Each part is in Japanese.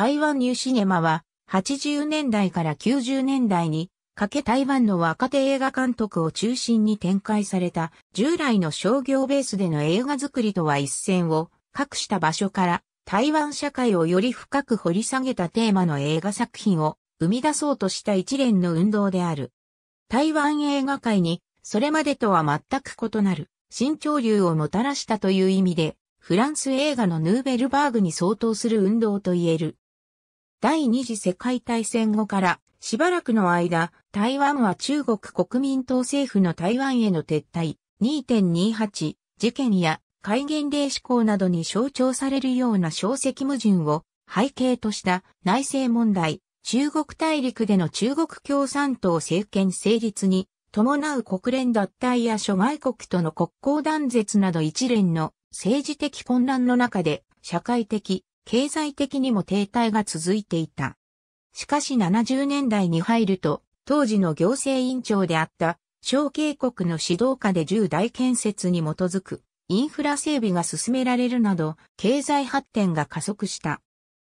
台湾ニューシネマは、80年代から90年代に、かけ台湾の若手映画監督を中心に展開された、従来の商業ベースでの映画作りとは一線を、画した場所から、台湾社会をより深く掘り下げたテーマの映画作品を生み出そうとした一連の運動である。台湾映画界に、それまでとは全く異なる、新潮流をもたらしたという意味で、フランス映画のヌーベルバーグに相当する運動と言える。第二次世界大戦後からしばらくの間、台湾は中国国民党政府の台湾への撤退2.28事件や戒厳令施行などに象徴されるような小石矛盾を背景とした内政問題、中国大陸での中国共産党政権成立に伴う国連脱退や諸外国との国交断絶など一連の政治的混乱の中で社会的、経済的にも停滞が続いていた。しかし70年代に入ると、当時の行政委員長であった、小渓谷の指導下で重大建設に基づくインフラ整備が進められるなど、経済発展が加速した。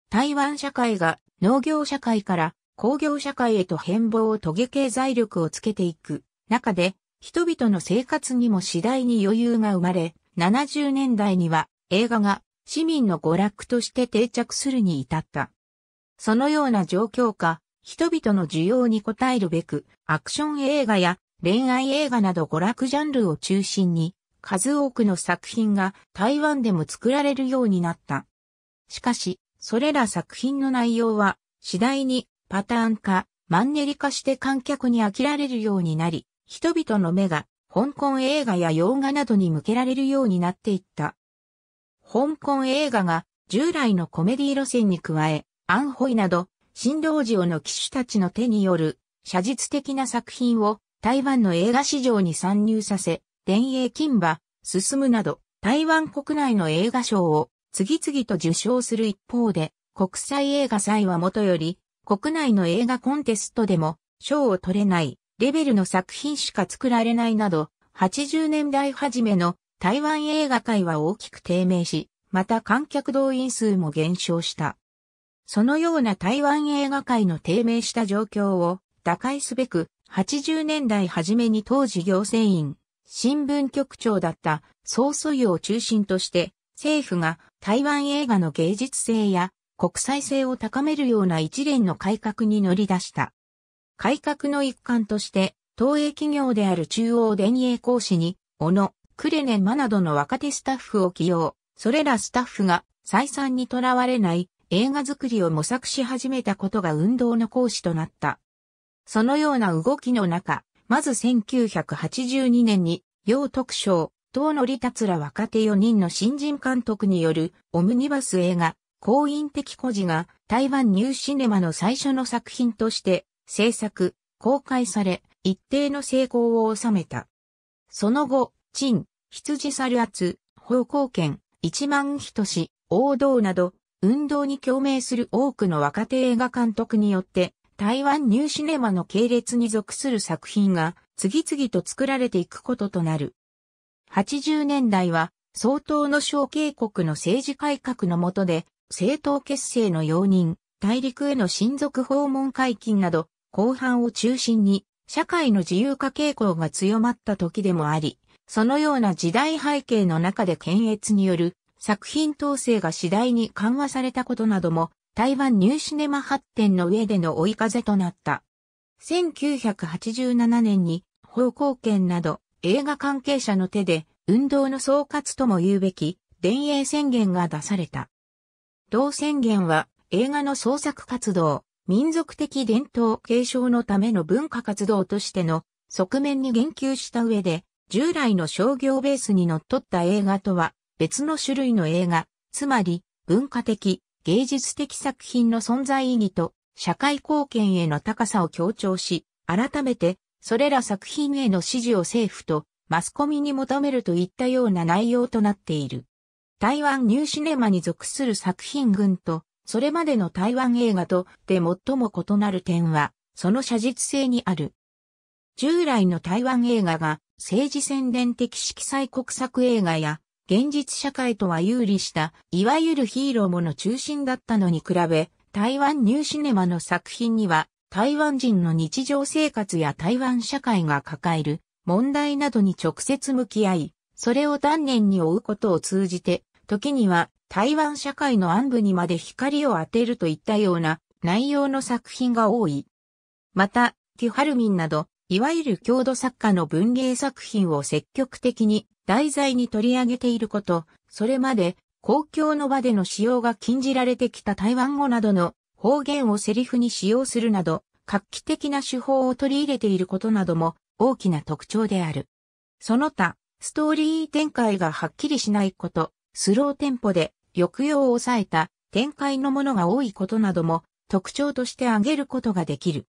台湾社会が農業社会から工業社会へと変貌を遂げ経済力をつけていく中で、人々の生活にも次第に余裕が生まれ、70年代には映画が市民の娯楽として定着するに至った。そのような状況下、人々の需要に応えるべく、アクション映画や恋愛映画など娯楽ジャンルを中心に、数多くの作品が台湾でも作られるようになった。しかし、それら作品の内容は次第にパターン化、マンネリ化して観客に飽きられるようになり、人々の目が香港映画や洋画などに向けられるようになっていった。香港映画が従来のコメディ路線に加え、アンホイなど、新道場の騎手たちの手による写実的な作品を台湾の映画市場に参入させ、電影金馬、進むなど、台湾国内の映画賞を次々と受賞する一方で、国際映画祭はもとより、国内の映画コンテストでも賞を取れないレベルの作品しか作られないなど、80年代初めの台湾映画界は大きく低迷し、また観客動員数も減少した。そのような台湾映画界の低迷した状況を打開すべく、80年代初めに当時行政院、新聞局長だった総素湯を中心として、政府が台湾映画の芸術性や国際性を高めるような一連の改革に乗り出した。改革の一環として、東映企業である中央電影講師に、小野クレネマなどの若手スタッフを起用、それらスタッフが採算にとらわれない映画作りを模索し始めたことが運動の講師となった。そのような動きの中、まず1982年に、楊徳章、東の利達ら若手4人の新人監督によるオムニバス映画、婚姻的孤児が台湾ニューシネマの最初の作品として制作、公開され、一定の成功を収めた。その後、陳、羊猿圧、方向圏、一万人志、王道など、運動に共鳴する多くの若手映画監督によって、台湾ニューシネマの系列に属する作品が次々と作られていくこととなる。80年代は、相当の小渓谷の政治改革の下で、政党結成の容認、大陸への親族訪問解禁など、後半を中心に、社会の自由化傾向が強まった時でもあり、そのような時代背景の中で検閲による作品統制が次第に緩和されたことなども台湾ニューシネマ発展の上での追い風となった。1987年に方向圏など映画関係者の手で運動の総括とも言うべき電影宣言が出された。同宣言は映画の創作活動、民族的伝統継承のための文化活動としての側面に言及した上で従来の商業ベースに則っった映画とは別の種類の映画、つまり文化的、芸術的作品の存在意義と社会貢献への高さを強調し、改めてそれら作品への支持を政府とマスコミに求めるといったような内容となっている。台湾ニューシネマに属する作品群と、それまでの台湾映画とで最も異なる点は、その写実性にある。従来の台湾映画が政治宣伝的色彩国策映画や、現実社会とは有利した、いわゆるヒーローもの中心だったのに比べ、台湾ニューシネマの作品には、台湾人の日常生活や台湾社会が抱える問題などに直接向き合い、それを丹念に追うことを通じて、時には台湾社会の暗部にまで光を当てるといったような内容の作品が多い。また、ティハルミンなどいわゆる郷土作家の文芸作品を積極的に題材に取り上げていること、それまで公共の場での使用が禁じられてきた台湾語などの方言をセリフに使用するなど、画期的な手法を取り入れていることなども大きな特徴である。その他、ストーリー展開がはっきりしないこと、スローテンポで抑揚を抑えた展開のものが多いことなども特徴として挙げることができる。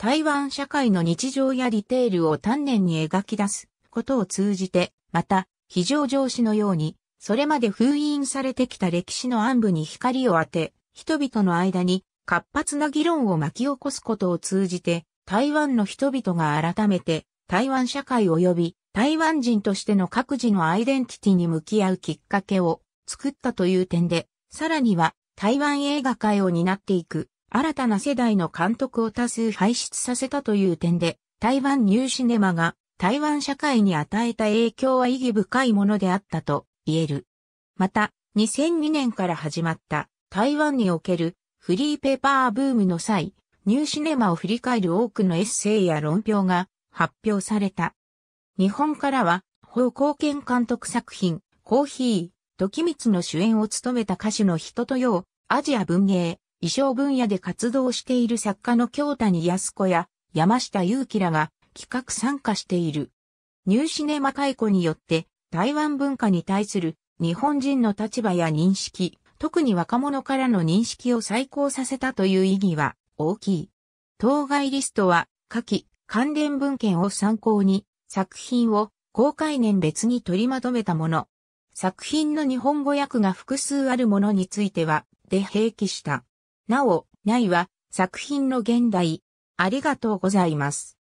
台湾社会の日常やリテールを丹念に描き出すことを通じて、また、非常上司のように、それまで封印されてきた歴史の暗部に光を当て、人々の間に活発な議論を巻き起こすことを通じて、台湾の人々が改めて台湾社会及び台湾人としての各自のアイデンティティに向き合うきっかけを作ったという点で、さらには台湾映画界を担っていく新たな世代の監督を多数輩出させたという点で、台湾ニューシネマが台湾社会に与えた影響は意義深いものであったと言える。また、2002年から始まった台湾におけるフリーペーパーブームの際、ニューシネマを振り返る多くのエッセイや論評が発表された。日本からは、方貢献監督作品、コーヒー、時光の主演を務めた歌手の人とよう、アジア文芸、衣装分野で活動している作家の京谷康子や山下祐樹らが企画参加している。ニューシネマ解雇によって台湾文化に対する日本人の立場や認識、特に若者からの認識を再考させたという意義は大きい。当該リストは下記関連文献を参考に作品を公開年別に取りまとめたもの。作品の日本語訳が複数あるものについては、で併記した。なお、ないは作品の現代。ありがとうございます。